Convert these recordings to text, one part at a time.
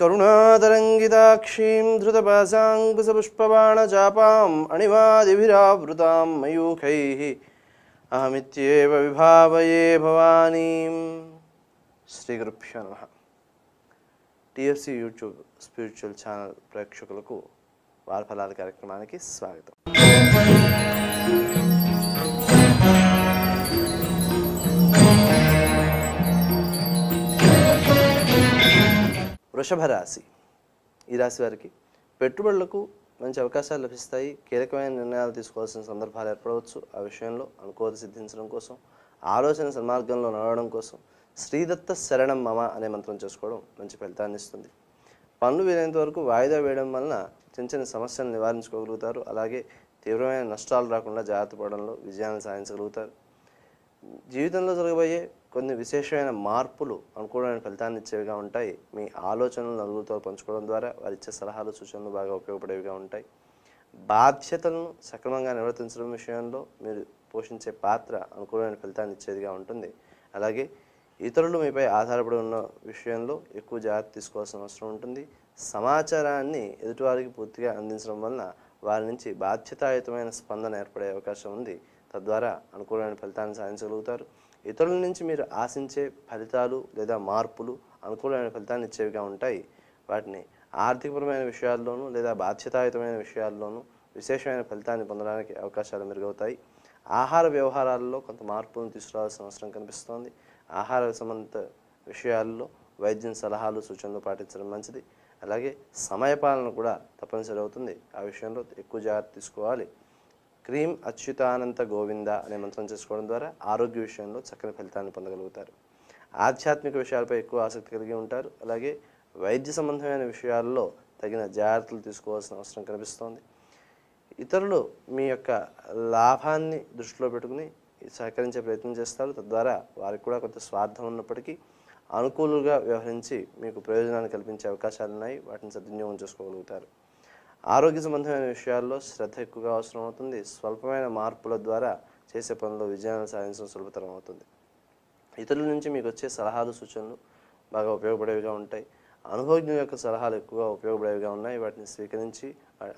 करुणातरङ्गिताक्षीं धृतपाशाङ्कुशपुष्पबाणचापाम् अणिवादिभिरावृतां మయూఖై అహమిత్యేవ విభావయే భవానీ శ్రీ గురుభ్యో నమ TFC YouTube spiritual channel ప్రేక్షకులకు వారఫలాది కార్యక్రమానికి స్వాగతం వృషభ రాశి ఈ రాశి వారికి పెట్టుబడులకు మంచి అవకాశాలు లభిస్తాయి కీలకమైన నిర్ణయాలు తీసుకోవాల్సిన సందర్భాలు ఏర్పడవచ్చు ఆ విషయంలో అనుకోత సిద్ధించడం కోసం ఆలోచన సన్మార్గంలో నడవడం కోసం శ్రీదత్త శరణం మమ అనే మంత్రం చేసుకోవడం మంచి ఫలితాన్ని ఇస్తుంది పనులు వీలైనంత వరకు వాయిదా వేయడం వలన చిన్న చిన్న సమస్యలను నివారించుకోగలుగుతారు అలాగే తీవ్రమైన నష్టాలు రాకుండా జాగ్రత్త పడడంలో విజయాన్ని సాధించగలుగుతారు జీవితంలో జరగబోయే కొన్ని విశేషమైన మార్పులు అనుకోవడానికి ఫలితాన్ని ఇచ్చేవిగా ఉంటాయి మీ ఆలోచనలు నలుగురితో పంచుకోవడం ద్వారా వారు ఇచ్చే సలహాలు సూచనలు బాగా ఉపయోగపడేవిగా ఉంటాయి బాధ్యతలను సక్రమంగా నిర్వర్తించడం విషయంలో మీరు పోషించే పాత్ర అనుకూలమైన ఫలితాన్ని ఇచ్చేదిగా ఉంటుంది అలాగే ఇతరులు మీపై ఆధారపడి ఉన్న విషయంలో ఎక్కువ జాగ్రత్త తీసుకోవాల్సిన అవసరం ఉంటుంది సమాచారాన్ని ఎదుటివారికి పూర్తిగా అందించడం వలన వారి నుంచి బాధ్యతాయుతమైన స్పందన ఏర్పడే అవకాశం ఉంది తద్వారా అనుకూలమైన ఫలితాన్ని సాధించగలుగుతారు ఇతరుల నుంచి మీరు ఆశించే ఫలితాలు లేదా మార్పులు అనుకూలమైన ఫలితాన్ని ఇచ్చేవిగా ఉంటాయి వాటిని ఆర్థికపరమైన విషయాల్లోనూ లేదా బాధ్యతాయుతమైన విషయాల్లోనూ విశేషమైన ఫలితాన్ని పొందడానికి అవకాశాలు మెరుగవుతాయి ఆహార వ్యవహారాల్లో కొంత మార్పులను తీసుకురావాల్సిన అవసరం కనిపిస్తోంది ఆహార సంబంధిత విషయాల్లో వైద్యం సలహాలు సూచనలు పాటించడం మంచిది అలాగే సమయపాలన కూడా తప్పనిసరి అవుతుంది ఆ విషయంలో ఎక్కువ జాగ్రత్త తీసుకోవాలి క్రీం అచ్యుతానంత గోవింద అనే మంత్రం చేసుకోవడం ద్వారా ఆరోగ్య విషయంలో చక్కని ఫలితాన్ని పొందగలుగుతారు ఆధ్యాత్మిక విషయాలపై ఎక్కువ ఆసక్తి కలిగి ఉంటారు అలాగే వైద్య సంబంధమైన విషయాల్లో తగిన జాగ్రత్తలు తీసుకోవాల్సిన అవసరం కనిపిస్తోంది ఇతరులు మీ యొక్క లాభాన్ని దృష్టిలో పెట్టుకుని సహకరించే ప్రయత్నం చేస్తారు తద్వారా వారికి కూడా కొంత స్వార్థం ఉన్నప్పటికీ అనుకూలంగా వ్యవహరించి మీకు ప్రయోజనాన్ని కల్పించే అవకాశాలు ఉన్నాయి వాటిని సద్వినియోగం చేసుకోగలుగుతారు ఆరోగ్య సంబంధమైన విషయాల్లో శ్రద్ధ ఎక్కువగా అవసరం అవుతుంది స్వల్పమైన మార్పుల ద్వారా చేసే పనులు విజయాన్ని సాధించడం సులభతరం అవుతుంది ఇతరుల నుంచి మీకు వచ్చే సలహాలు సూచనలు బాగా ఉపయోగపడేవిగా ఉంటాయి అనుభవజ్ఞ యొక్క సలహాలు ఎక్కువగా ఉపయోగపడేవిగా ఉన్నాయి వాటిని స్వీకరించి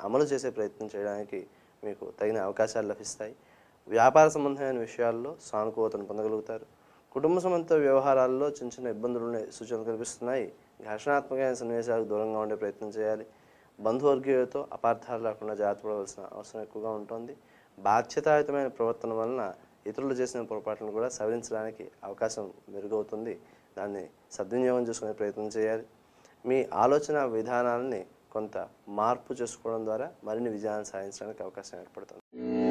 అమలు చేసే ప్రయత్నం చేయడానికి మీకు తగిన అవకాశాలు లభిస్తాయి వ్యాపార సంబంధమైన విషయాల్లో సానుకూలతను పొందగలుగుతారు కుటుంబ సంబంధ వ్యవహారాల్లో చిన్న చిన్న ఇబ్బందులు ఉండే సూచనలు కల్పిస్తున్నాయి ఘర్షణాత్మకమైన సన్నివేశాలకు దూరంగా ఉండే ప్రయత్నం చేయాలి బంధువర్గీయులతో అపార్థాలు రాకుండా జాగ్రత్త పడవలసిన అవసరం ఎక్కువగా ఉంటుంది బాధ్యతాయుతమైన ప్రవర్తన వలన ఇతరులు చేసిన పొరపాట్లను కూడా సవరించడానికి అవకాశం మెరుగవుతుంది దాన్ని సద్వినియోగం చేసుకునే ప్రయత్నం చేయాలి మీ ఆలోచన విధానాలని కొంత మార్పు చేసుకోవడం ద్వారా మరిన్ని విజయాన్ని సాధించడానికి అవకాశం ఏర్పడుతుంది